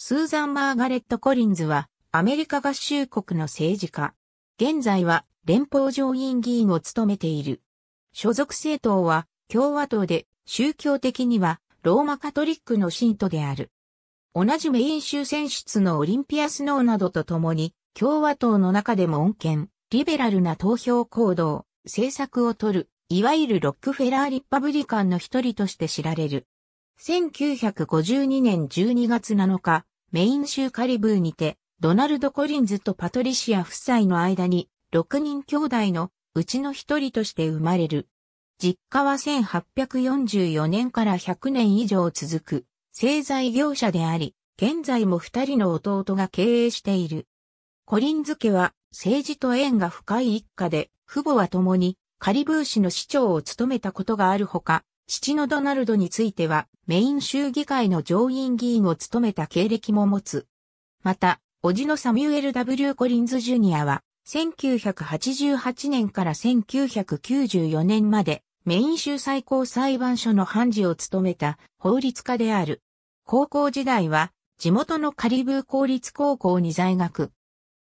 スーザン・マーガレット・コリンズは、アメリカ合衆国の政治家。現在は、連邦上院議員を務めている。所属政党は、共和党で、宗教的には、ローマカトリックの信徒である。同じメイン州選出のオリンピアスノーなどとともに、共和党の中でも恩恵、リベラルな投票行動、政策を取る、いわゆるロックフェラー・リッパブリカンの一人として知られる。1952年12月7日、メイン州カリブーにて、ドナルド・コリンズとパトリシア夫妻の間に、6人兄弟のうちの一人として生まれる。実家は1844年から100年以上続く製材業者であり、現在も二人の弟が経営している。コリンズ家は政治と縁が深い一家で、父母は共にカリブー市の市長を務めたことがあるほか、父のドナルドについては、メイン州議会の上院議員を務めた経歴も持つ。また、叔父のサミュエル・ W・ コリンズ・ジュニアは、1988年から1994年まで、メイン州最高裁判所の判事を務めた法律家である。高校時代は、地元のカリブー公立高校に在学。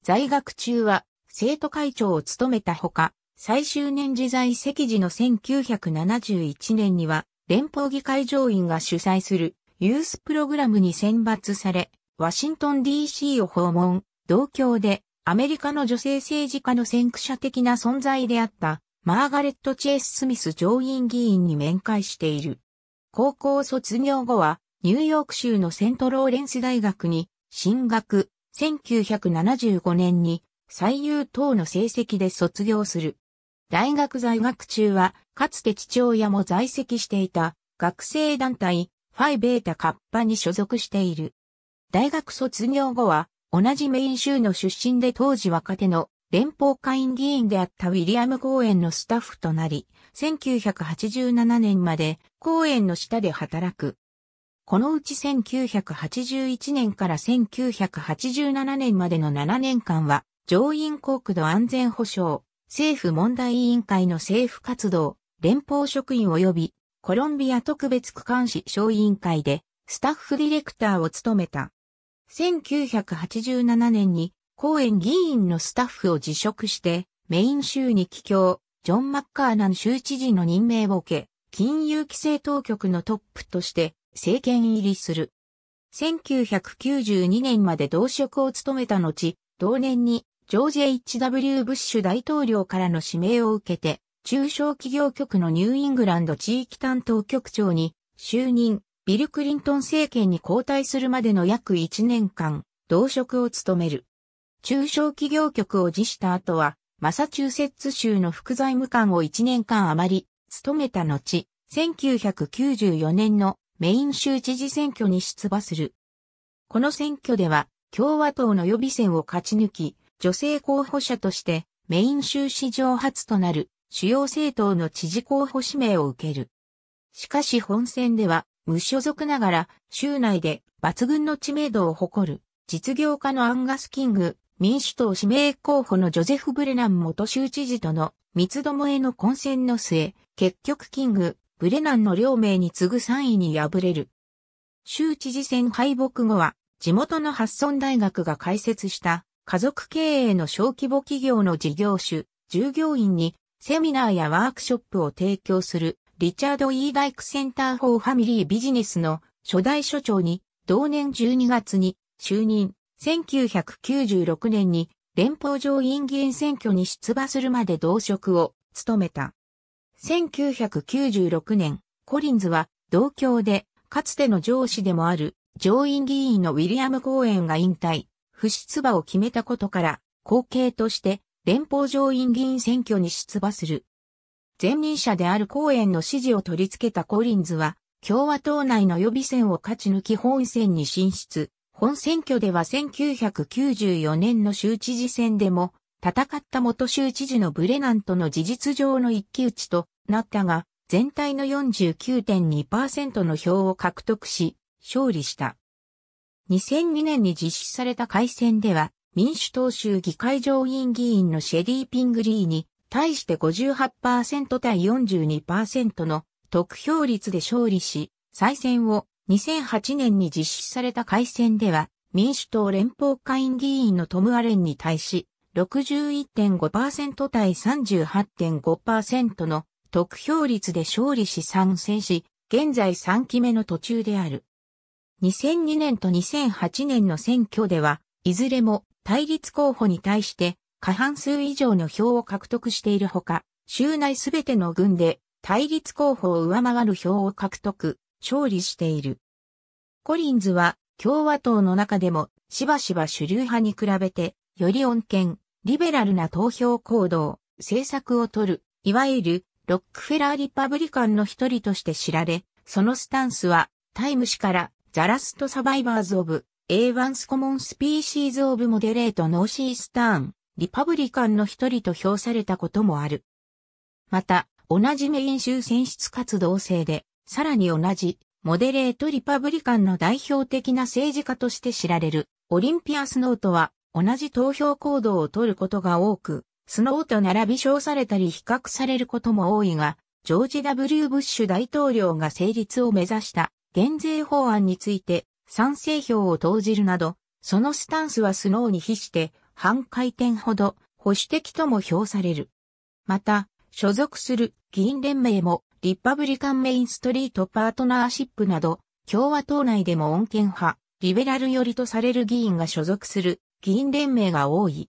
在学中は、生徒会長を務めたほか、最終年時在席時の1971年には、連邦議会上院が主催するユースプログラムに選抜され、ワシントン DC を訪問、同郷でアメリカの女性政治家の先駆者的な存在であったマーガレット・チェース・スミス上院議員に面会している。高校卒業後はニューヨーク州のセントローレンス大学に進学、1975年に最優等の成績で卒業する。大学在学中は、かつて父親も在籍していた学生団体、ファイベータカッパに所属している。大学卒業後は、同じメイン州の出身で当時若手の連邦会員議員であったウィリアム・公園のスタッフとなり、1987年まで公園の下で働く。このうち1981年から1987年までの7年間は、上院航空の安全保障、政府問題委員会の政府活動、連邦職員及びコロンビア特別区間市小委員会でスタッフディレクターを務めた。1987年に公園議員のスタッフを辞職してメイン州に帰郷、ジョン・マッカーナン州知事の任命を受け、金融規制当局のトップとして政権入りする。1992年まで同職を務めた後、同年にジョージ・ H.W. ブッシュ大統領からの指名を受けて、中小企業局のニューイングランド地域担当局長に就任、ビル・クリントン政権に交代するまでの約1年間、同職を務める。中小企業局を辞した後は、マサチューセッツ州の副財務官を1年間余り、務めた後、1994年のメイン州知事選挙に出馬する。この選挙では、共和党の予備選を勝ち抜き、女性候補者としてメイン州史上初となる主要政党の知事候補指名を受ける。しかし本選では無所属ながら州内で抜群の知名度を誇る実業家のアンガス・キング、民主党指名候補のジョゼフ・ブレナン元州知事との三つどもえの混戦の末、結局キング、ブレナンの両名に次ぐ3位に敗れる。州知事選敗北後は地元のハッソン大学が開設した家族経営の小規模企業の事業主、従業員にセミナーやワークショップを提供するリチャード・イーダイクセンター・フォー・ファミリー・ビジネスの初代所長に同年12月に就任、1996年に連邦上院議員選挙に出馬するまで同職を務めた。1996年、コリンズは同郷で、かつての上司でもある上院議員のウィリアム・コーエンが引退、不出馬を決めたことから、後継として連邦上院議員選挙に出馬する。前任者である公園の支持を取り付けたコリンズは、共和党内の予備選を勝ち抜き本選に進出。本選挙では1994年の州知事選でも、戦った元州知事のブレナントの事実上の一騎打ちとなったが、全体の49.2%の票を獲得し、勝利した。2002年に実施された改選では、民主党州議会上院議員のシェリー・ピングリーに、対して58%対42%の得票率で勝利し、再選を2008年に実施された改選では、民主党連邦会院議員のトム・アレンに対し、61.5%対38.5%の得票率で勝利し参戦し、現在3期目の途中である。2002年と2008年の選挙では、いずれも対立候補に対して過半数以上の票を獲得しているほか、州内すべての軍で対立候補を上回る票を獲得、勝利している。コリンズは共和党の中でもしばしば主流派に比べてより穏健、リベラルな投票行動、政策を取る、いわゆるロックフェラーリパブリカンの一人として知られ、そのスタンスはタイム誌からザラストサバイバーズオブ、A1 コモンスピーシーズオブモデレートノーシースターン、リパブリカンの一人と評されたこともある。また、同じメイン州選出活動制で、さらに同じ、モデレートリパブリカンの代表的な政治家として知られる、オリンピア・スノーとは、同じ投票行動を取ることが多く、スノーと並び称されたり比較されることも多いが、ジョージ・ W・ ブッシュ大統領が成立を目指した減税法案について賛成票を投じるなど、そのスタンスはスノーに比して半回転ほど保守的とも評される。また、所属する議員連盟もリパブリカンメインストリートパートナーシップなど、共和党内でも穏健派、リベラル寄りとされる議員が所属する議員連盟が多い。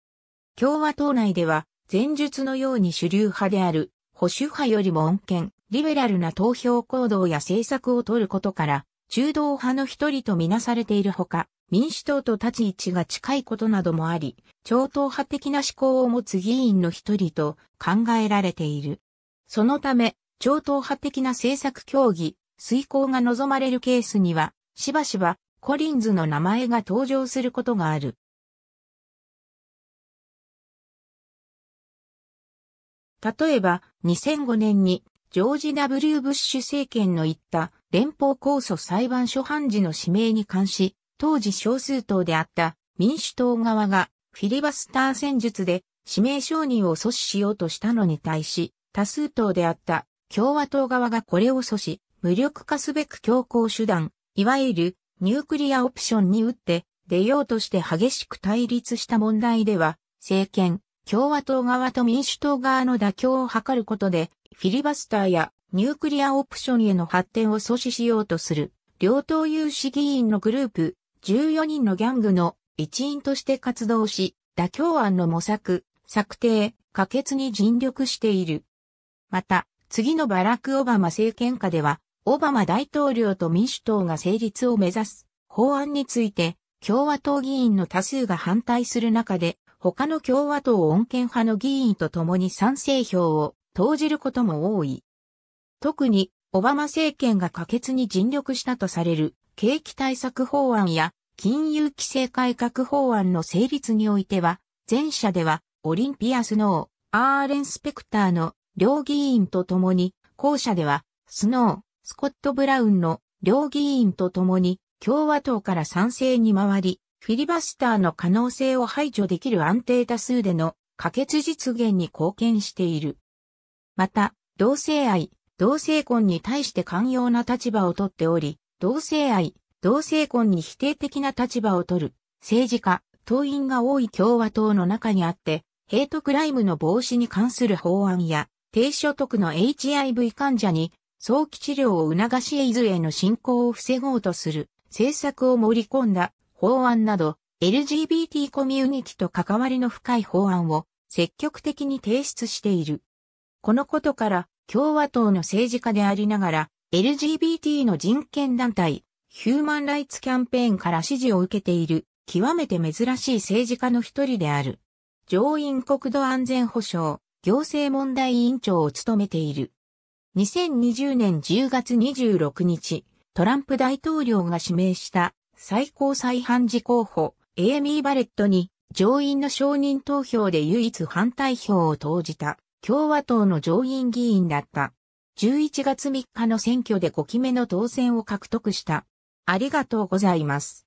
共和党内では、前述のように主流派である保守派よりも穏健、リベラルな投票行動や政策を取ることから、中道派の一人とみなされているほか、民主党と立ち位置が近いことなどもあり、超党派的な思考を持つ議員の一人と考えられている。そのため、超党派的な政策協議、遂行が望まれるケースには、しばしばコリンズの名前が登場することがある。例えば、2005年にジョージ・ W・ ブッシュ政権の言った連邦控訴裁判所判事の指名に関し、当時少数党であった民主党側がフィリバスター戦術で指名承認を阻止しようとしたのに対し、多数党であった共和党側がこれを阻止、無力化すべく強行手段、いわゆるニュークリアオプションに打って出ようとして激しく対立した問題では、政権、共和党側と民主党側の妥協を図ることで、フィリバスターやニュークリアオプションへの発展を阻止しようとする、両党有志議員のグループ、14人のギャングの一員として活動し、妥協案の模索、策定、可決に尽力している。また、次のバラク・オバマ政権下では、オバマ大統領と民主党が成立を目指す法案について、共和党議員の多数が反対する中で、他の共和党穏健派の議員と共に賛成票を投じることも多い。特に、オバマ政権が可決に尽力したとされる景気対策法案や金融規制改革法案の成立においては、前者ではオリンピアスノー、アーレン・スペクターの両議員と共に、後者ではスノー、スコット・ブラウンの両議員と共に共和党から賛成に回り、フィリバスターの可能性を排除できる安定多数での可決実現に貢献している。また、同性愛、同性婚に対して寛容な立場をとっており、同性愛、同性婚に否定的な立場を取る、政治家、党員が多い共和党の中にあって、ヘイトクライムの防止に関する法案や、低所得の HIV 患者に早期治療を促しエイズへの進行を防ごうとする政策を盛り込んだ法案など LGBT コミュニティと関わりの深い法案を積極的に提出している。このことから共和党の政治家でありながら LGBT の人権団体ヒューマンライツキャンペーンから支持を受けている極めて珍しい政治家の一人である。上院国土安全保障行政問題委員長を務めている。2020年10月26日、トランプ大統領が指名した最高裁判事候補、エイミー・バレットに、上院の承認投票で唯一反対票を投じた、共和党の上院議員だった。11月3日の選挙で5期目の当選を獲得した。ありがとうございます。